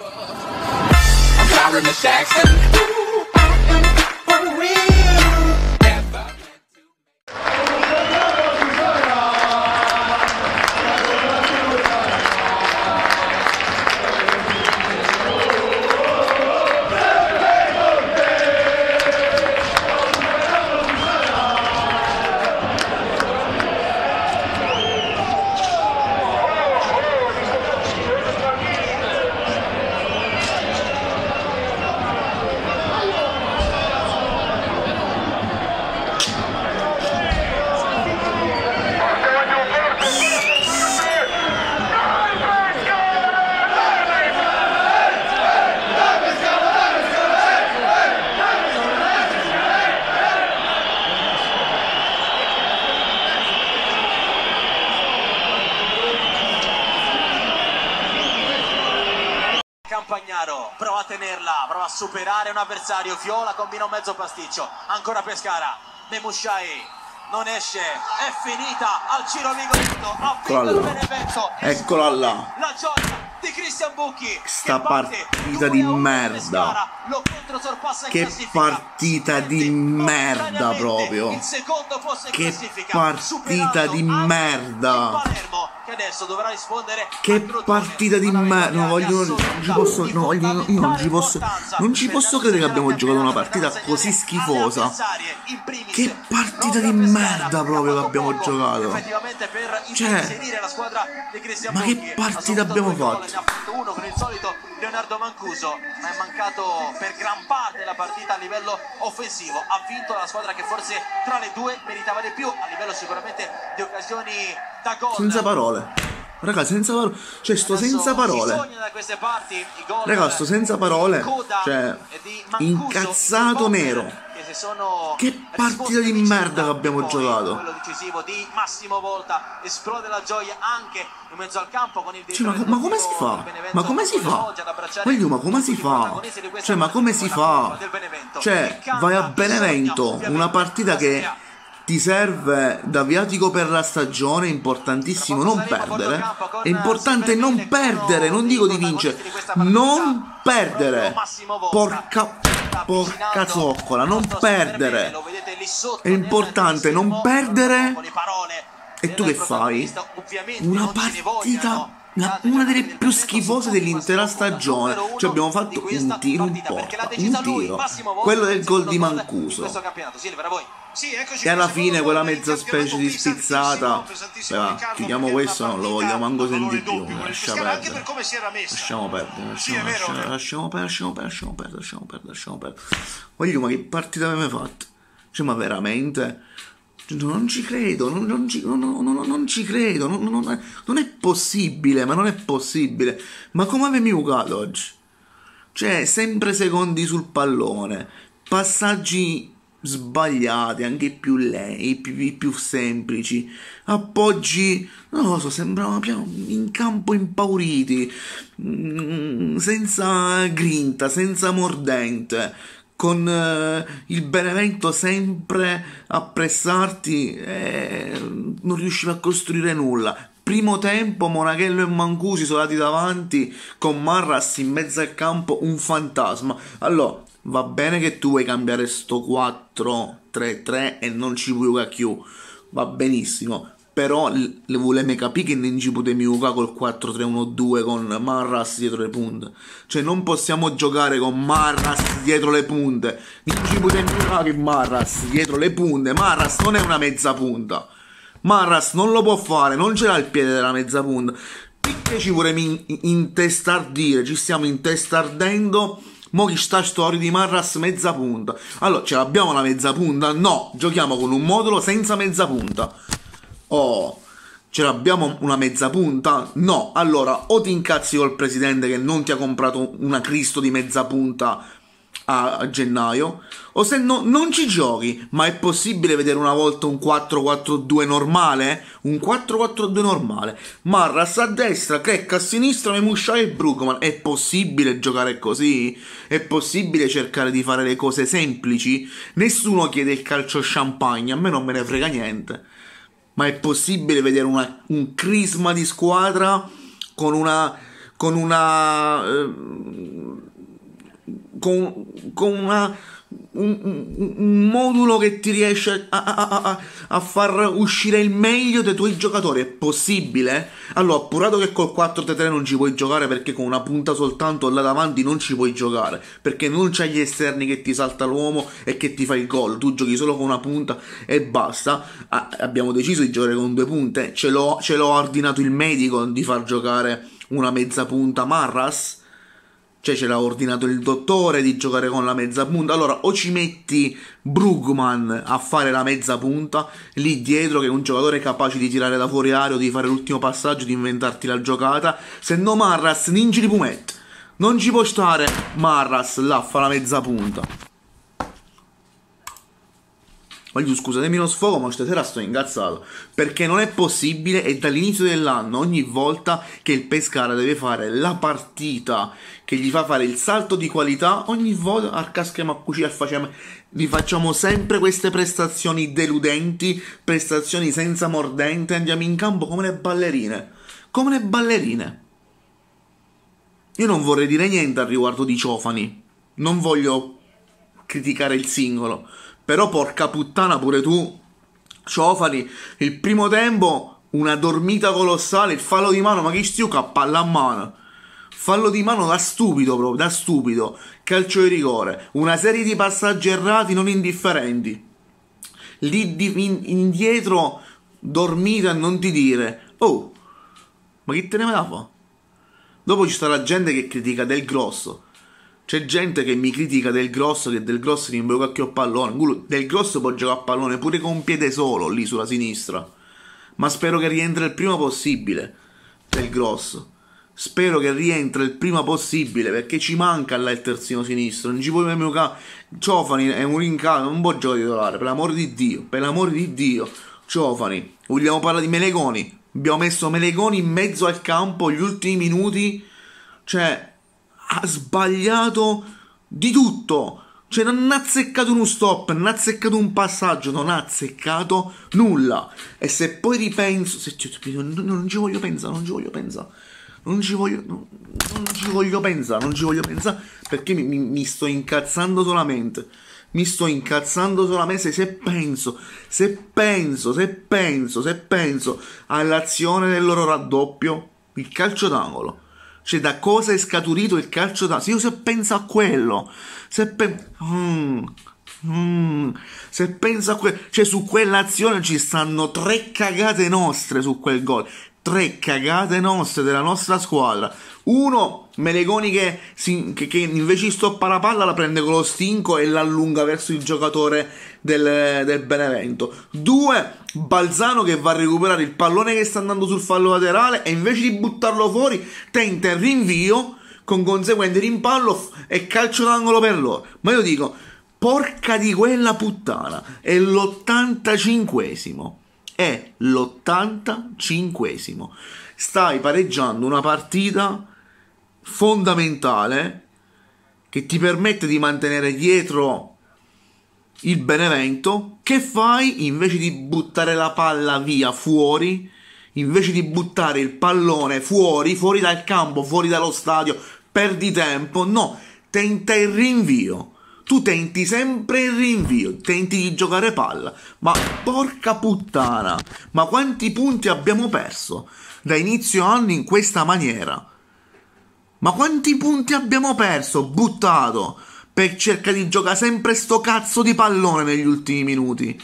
I'm Tyron Jackson. prova a tenerla, prova a superare un avversario, Viola combina un mezzo pasticcio, ancora Pescara, Memushai non esce, è finita al Ciro Vigoletto, ha vinto il Benevento, eccola là, la gioia di Cristian Bucchi, sta partita di merda, che partita di merda proprio, che partita di merda che adesso dovrà rispondere Che partita di merda, non voglio non ci posso no, voglio, no, non ci posso non ci posso credere che abbiamo giocato una partita così schifosa. Che partita di merda proprio che abbiamo giocato. Cioè, ma che partita abbiamo fatto? Leonardo Mancuso, ma è mancato per gran parte la partita a livello offensivo. Ha vinto la squadra che forse tra le due meritava di più a livello sicuramente di occasioni da gol. Senza parole parole. Raga, senza parole. Cioè, sto senza parole. Raga, sto senza parole. Cioè, incazzato nero. Che partita di merda che abbiamo giocato. cioè, ma, ma, come si fa? Ma come si fa? Voglio, ma come si fa? Cioè, ma come si fa? Cioè, vai a Benevento, una partita che ti serve da viatico per la stagione, è importantissimo non perdere. È importante non perdere, non dico di vincere, non perdere. Porca porca zoccola, non perdere. È importante non perdere. E tu che fai? Una partita una, una delle più schifose dell'intera stagione. Cioè abbiamo fatto un tiro in porta, un tiro. Quello del gol di Mancuso. Sì, eccoci, e alla fine quella mezza specie di spizzata. Beh, chiudiamo questo, non lo vogliamo manco sentire più. Lasciamo perdere. Lasciamo perdere. Lasciamo perdere, lasciamo perdere, lasciamo perdere, lasciamo perdere, Voglio, ma che partita aveva fatto? Cioè, ma veramente? Cioè, non ci credo, non, non, ci, non, non ci, credo, è, non, è, possibile, ma non è possibile. Ma come avevi giocato oggi? Cioè, sempre secondi sul pallone, passaggi sbagliati, anche più lei, più, più semplici. Appoggi, non lo so, sembravano in campo impauriti, mm, senza grinta, senza mordente, con eh, il Benevento sempre a pressarti eh, non riusciva a costruire nulla. Primo tempo Monachello e Mancusi isolati davanti con Marras in mezzo al campo un fantasma. Allora, va bene che tu vuoi cambiare sto 4-3-3 e non ci puoi giocare più, va benissimo, però le volevamo capire che non ci potevamo giocare col 4-3-1-2 con Marras dietro le punte, cioè non possiamo giocare con Marras dietro le punte, non ci potevamo giocare con Marras dietro le punte, Marras non è una mezza punta. Marras non lo può fare, non ce l'ha il piede della mezza punta. Perché ci vorremmo intestardire? ci stiamo intestardendo Mo chi sta storia di Marras mezza punta. Allora, ce l'abbiamo la mezza punta? No, giochiamo con un modulo senza mezza punta. Oh, ce l'abbiamo una mezza punta? No, allora o ti incazzi col presidente che non ti ha comprato una Cristo di mezza punta a gennaio, o se no non ci giochi, ma è possibile vedere una volta un 4-4-2 normale? Un 4-4-2 normale. Marras a destra, Crack a sinistra, Memusciai e Brugman. È possibile giocare così? È possibile cercare di fare le cose semplici? Nessuno chiede il calcio champagne, a me non me ne frega niente. Ma è possibile vedere una, un crisma di squadra con una... con una... Eh, con, con una, un, un, modulo che ti riesce a, a, a, a, far uscire il meglio dei tuoi giocatori. È possibile? Allora, appurato che col 4-3-3 non ci puoi giocare perché con una punta soltanto là davanti non ci puoi giocare. Perché non c'hai gli esterni che ti salta l'uomo e che ti fa il gol. Tu giochi solo con una punta e basta. Ah, abbiamo deciso di giocare con due punte. Ce l'ho, ce l'ho ordinato il medico di far giocare una mezza punta Marras cioè ce l'ha ordinato il dottore di giocare con la mezza punta. Allora o ci metti Brugman a fare la mezza punta lì dietro che è un giocatore capace di tirare da fuori aria di fare l'ultimo passaggio, di inventarti la giocata. Se no Marras ningi di Pumet. Non ci può stare Marras là a fare la mezza punta voglio scusatemi lo sfogo, ma stasera sto ingazzato. Perché non è possibile, è dall'inizio dell'anno, ogni volta che il Pescara deve fare la partita che gli fa fare il salto di qualità, ogni volta arcaschiamo a cucire, facciamo. Vi facciamo sempre queste prestazioni deludenti, prestazioni senza mordente, andiamo in campo come le ballerine. Come le ballerine. Io non vorrei dire niente al riguardo di Ciofani. Non voglio criticare il singolo però porca puttana pure tu, Ciofani, il primo tempo una dormita colossale, il fallo di mano, ma che stiuca a palla a mano. Fallo di mano da stupido proprio, da stupido. Calcio di rigore, una serie di passaggi errati non indifferenti. Lì di, in, indietro dormita a non ti dire. Oh, ma che te ne me la fa? Dopo ci sarà gente che critica del grosso. C'è gente che mi critica del grosso, che del grosso rimbalca cacchio a pallone. Del grosso può giocare a pallone pure con un piede solo lì sulla sinistra. Ma spero che rientri il prima possibile. Del grosso. Spero che rientri il prima possibile perché ci manca là il terzino sinistro. Non ci puoi nemmeno ca. Ciofani è un rincaro, non può giocare titolare. Per l'amor di Dio, per l'amor di Dio. Ciofani, vogliamo parlare di Melegoni? Abbiamo messo Melegoni in mezzo al campo gli ultimi minuti. Cioè, ha sbagliato di tutto. Cioè, non ha azzeccato uno stop, non ha azzeccato un passaggio, non ha azzeccato nulla. E se poi ripenso, se, non, ci voglio pensare, non ci voglio pensare. Non ci voglio, non, non ci voglio pensare, non ci voglio pensare perché mi, mi, mi sto incazzando solamente. Mi sto incazzando solamente se penso, se penso, se penso, se penso all'azione del loro raddoppio, il calcio d'angolo cioè, da cosa è scaturito il calcio da... io se penso a quello, se penso... Mm, mm, se penso a quello... Cioè, su quell'azione ci stanno tre cagate nostre su quel gol tre cagate nostre della nostra squadra. Uno, Melegoni che, che, che invece stoppa la palla, la prende con lo stinco e l'allunga verso il giocatore del, del, Benevento. Due, Balzano che va a recuperare il pallone che sta andando sul fallo laterale e invece di buttarlo fuori tenta il rinvio con conseguente rimpallo e calcio d'angolo per loro. Ma io dico, porca di quella puttana, è l'85esimo è l85 Stai pareggiando una partita fondamentale che ti permette di mantenere dietro il Benevento. Che fai invece di buttare la palla via fuori? Invece di buttare il pallone fuori, fuori dal campo, fuori dallo stadio, perdi tempo. No, tenta il rinvio tu tenti sempre il rinvio, tenti di giocare palla, ma porca puttana, ma quanti punti abbiamo perso da inizio anno in questa maniera? Ma quanti punti abbiamo perso, buttato, per cercare di giocare sempre sto cazzo di pallone negli ultimi minuti?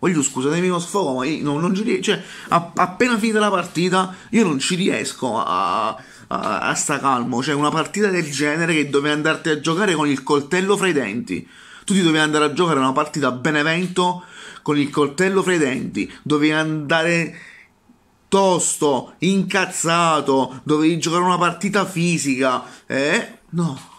Voglio scusatemi lo sfogo, ma io non, non ci riesco, cioè, a, appena finita la partita, io non ci riesco a a, sta calmo. Cioè, una partita del genere che dovevi andarti a giocare con il coltello fra i denti. Tu ti dovevi andare a giocare una partita a Benevento con il coltello fra i denti. Dovevi andare tosto, incazzato, dovevi giocare una partita fisica. Eh? No.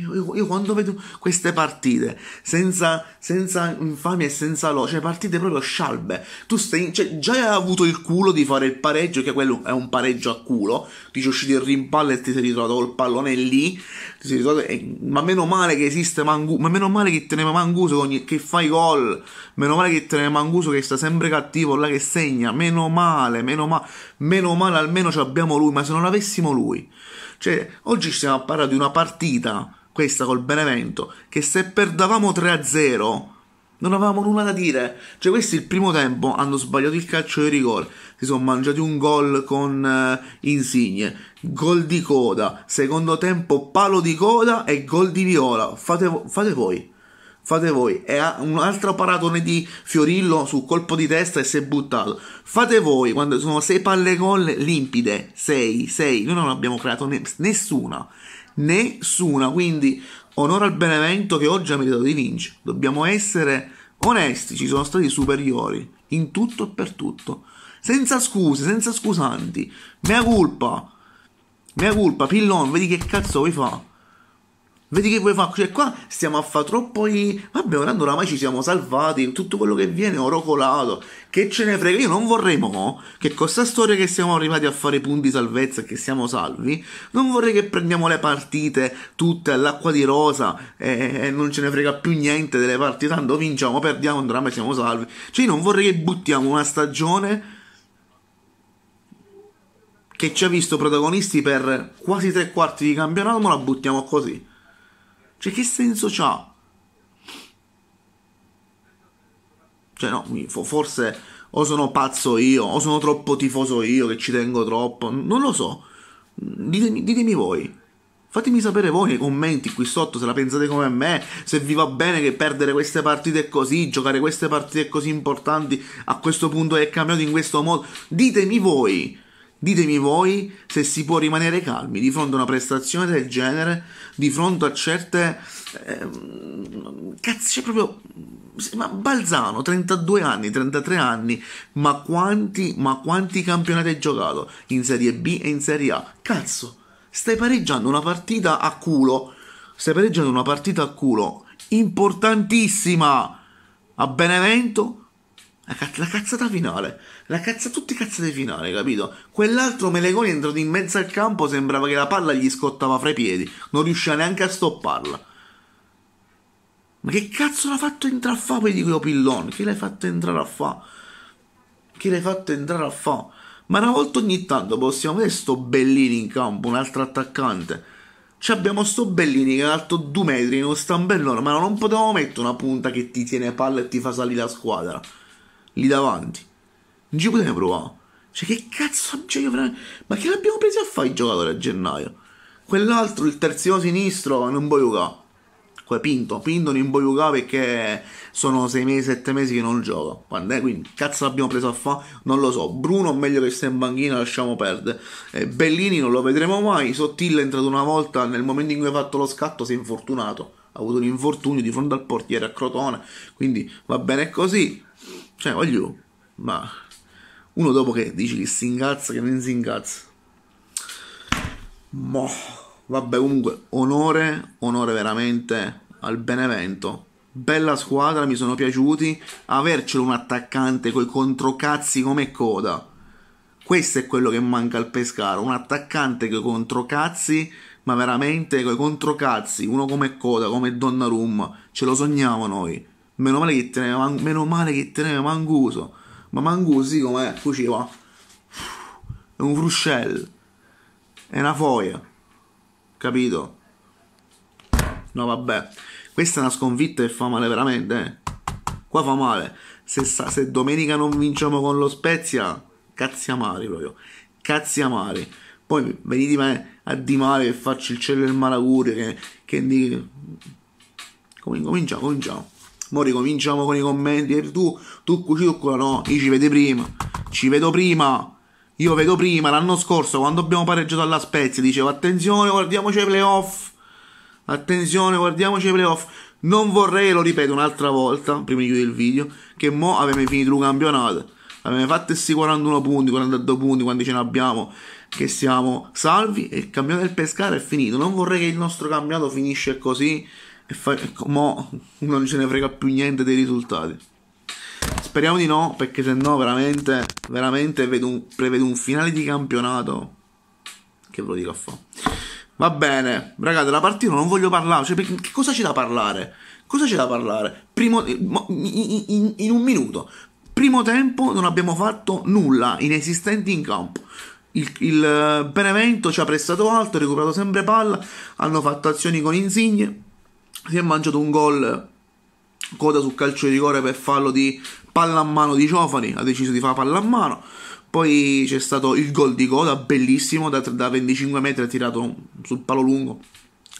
Io, io, quando vedo queste partite senza, senza infamia e senza loce, cioè partite proprio scialbe, tu stai, cioè, già hai avuto il culo di fare il pareggio, che quello è un pareggio a culo, ti sei uscito il rimpallo e ti sei ritrovato col pallone lì, ritrovato, eh, ma meno male che esiste Manguso, ma meno male che te teneva Manguso ogni, che fai gol, meno male che te teneva Manguso che sta sempre cattivo, là che segna, meno male, meno, ma, meno male almeno abbiamo lui, ma se non avessimo lui... Cioè, oggi stiamo a parlare di una partita, questa col Benevento, che se perdavamo 3-0 non avevamo nulla da dire. Cioè, questi il primo tempo hanno sbagliato il calcio di rigore. Si sono mangiati un gol con uh, Insigne, gol di coda, secondo tempo palo di coda e gol di viola. Fate, fate voi. Fate voi. è un altro paratone di Fiorillo sul colpo di testa e si è buttato. Fate voi quando sono 6 palle gol limpide. 6, 6. Noi non abbiamo creato ne- nessuna. Nessuna. Quindi onore al Benevento che oggi ha meritato di vincere. Dobbiamo essere onesti. Ci sono stati superiori. In tutto e per tutto. Senza scuse, senza scusanti. Mea culpa, Mea culpa, Pillon, vedi che cazzo vuoi fare. Vedi che vuoi fare? Cioè, qua stiamo a fare troppo i. Vabbè, orando oramai ci siamo salvati. Tutto quello che viene è oro colato. Che ce ne frega? Io non vorrei mo. Che con questa storia che siamo arrivati a fare punti salvezza e che siamo salvi. Non vorrei che prendiamo le partite tutte all'acqua di rosa. E, e non ce ne frega più niente delle partite. Tanto vinciamo, perdiamo, andrà e siamo salvi. Cioè, io non vorrei che buttiamo una stagione che ci ha visto protagonisti per quasi tre quarti di campionato, ma la buttiamo così. Cioè che senso c'ha? Cioè no, forse o sono pazzo io, o sono troppo tifoso io che ci tengo troppo, non lo so. Ditemi, ditemi voi. Fatemi sapere voi nei commenti qui sotto se la pensate come me, se vi va bene che perdere queste partite così, giocare queste partite così importanti a questo punto è cambiato in questo modo. Ditemi voi. Ditemi voi se si può rimanere calmi di fronte a una prestazione del genere, di fronte a certe... Eh, cazzo, cioè proprio... Ma Balzano, 32 anni, 33 anni, ma quanti, ma quanti campionati hai giocato in Serie B e in Serie A? Cazzo, stai pareggiando una partita a culo, stai pareggiando una partita a culo importantissima a Benevento la, cazz- la cazzata finale, la cazza, tutte cazzate finali, capito? Quell'altro Melegoni entrato in mezzo al campo, sembrava che la palla gli scottava fra i piedi, non riusciva neanche a stopparla. Ma che cazzo l'ha fatto entrare a fa poi di quello pillone? Che l'hai fatto entrare a fa? Che l'hai fatto entrare a fa? Ma una volta ogni tanto possiamo vedere sto Bellini in campo, un altro attaccante. Ci cioè, abbiamo sto Bellini che è alto due metri in uno stambellone, ma non potevamo mettere una punta che ti tiene palla e ti fa salire la squadra lì davanti. Non ci potevamo provare. Cioè, che cazzo. Cioè, ma che l'abbiamo preso a fare il giocatore a gennaio? Quell'altro, il terzino sinistro, non può giocare. Quel Pinto, Pinto non può giocare perché sono 6 mesi, 7 mesi che non gioca. Quando Quindi, cazzo l'abbiamo preso a fare? Non lo so. Bruno, meglio che sta in banchina, lasciamo perdere. Eh, Bellini non lo vedremo mai. Sottile è entrato una volta, nel momento in cui ha fatto lo scatto, si è infortunato. Ha avuto un infortunio di fronte al portiere a Crotone. Quindi, va bene così. Cioè, voglio, ma uno dopo che dici che si ingazza che non si ingazza Mo, vabbè, comunque, onore, onore veramente al Benevento. Bella squadra, mi sono piaciuti. Avercelo un attaccante coi controcazzi come coda. Questo è quello che manca al Pescara, un attaccante coi controcazzi, ma veramente coi controcazzi, uno come coda, come Donnarumma, ce lo sogniamo noi. Meno male che teneva, man- meno male che teneva Manguso. Ma Manguso, sì, com'è, cuciva. È un fruscell. È una foia. Capito? No, vabbè. Questa è una sconfitta che fa male veramente. Eh. Qua fa male. Se, se, domenica non vinciamo con lo Spezia, cazzi amari proprio. Cazzi amari. Poi venite me a dimare che faccio il cielo e il malagurio. Che, che... Cominciamo, cominciamo. Mo ricominciamo con i commenti. E eh, tu, tu qua, no, io ci vedo prima. Ci vedo prima. Io vedo prima, l'anno scorso, quando abbiamo pareggiato alla Spezia, dicevo, attenzione, guardiamoci ai playoff. Attenzione, guardiamoci ai playoff. Non vorrei, lo ripeto un'altra volta, prima di chiudere il video, che mo avevamo finito il campionato. Avevamo fatto questi 41 punti, 42 punti, quanti ce ne abbiamo, che siamo salvi e il campionato del Pescara è finito. Non vorrei che il nostro campionato finisce così e fa- mo non ce ne frega più niente dei risultati. Speriamo di no, perché se no veramente, veramente un, prevedo un finale di campionato che ve lo dico a fa. Va bene, raga, della partita non voglio parlare, cioè, perché, cosa c'è da parlare? Cosa c'è da parlare? Primo, in, in, in un minuto, primo tempo non abbiamo fatto nulla, inesistenti in campo. Il, il eh, Benevento ci ha prestato alto, ha recuperato sempre palla, hanno fatto azioni con Insigne, si è mangiato un gol coda sul calcio di rigore per fallo di palla a mano di Ciofani, ha deciso di fare palla a mano Poi c'è stato il gol di coda, bellissimo, da, da 25 metri ha tirato sul palo lungo,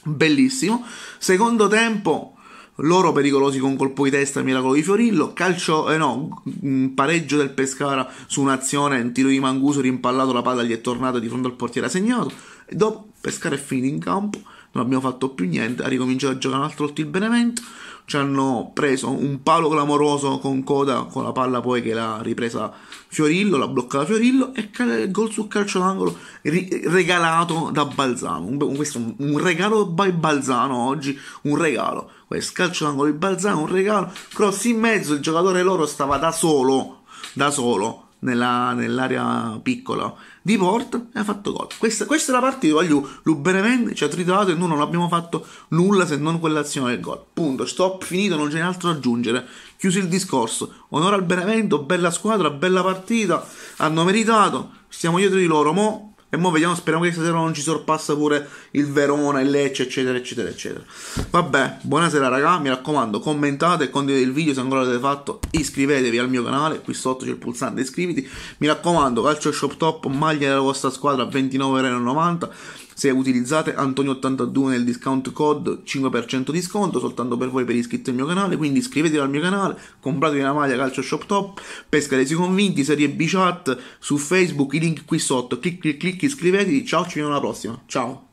bellissimo. Secondo tempo, loro pericolosi con colpo di testa, miracolo di Fiorillo, calcio, eh no, mm, pareggio del Pescara su un'azione, un tiro di Manguso rimpallato, la palla gli è tornata di fronte al portiere ha segnato. E dopo Pescara è finito in campo non abbiamo fatto più niente, ha ricominciato a giocare un altro il Benevento, ci hanno preso un palo clamoroso con coda, con la palla poi che l'ha ripresa Fiorillo, l'ha bloccata Fiorillo e il gol sul calcio d'angolo ri- regalato da Balzano, un, questo un regalo by Balzano oggi, un regalo, questo calcio d'angolo di Balzano, un regalo, cross in mezzo, il giocatore loro stava da solo, da solo, nella, nell'area piccola di Port e ha fatto gol. Questa, questa è la partita, voglio Luberemen ci cioè, ha triturato e noi non abbiamo fatto nulla se non quell'azione del gol. Punto, stop, finito, non c'è altro da aggiungere. Chiuso il discorso. Onore al Benevento, bella squadra, bella partita, hanno meritato, stiamo dietro di loro, mo e mo vediamo, speriamo che stasera non ci sorpassa pure il Verona, il Lecce, eccetera, eccetera, eccetera. Vabbè, buonasera raga, mi raccomando, commentate e condividete il video se ancora l'avete fatto, iscrivetevi al mio canale, qui sotto c'è il pulsante iscriviti. Mi raccomando, calcio shop top, maglia della vostra squadra a 29,90€. Se utilizzate Antonio82 nel discount code 5% di sconto soltanto per voi per iscritti al mio canale, quindi iscrivetevi al mio canale, compratevi una maglia calcio shop top, pescaresi convinti, serie B chat su Facebook, i link qui sotto, clic clic clic, iscrivetevi, ciao, ci vediamo alla prossima, ciao!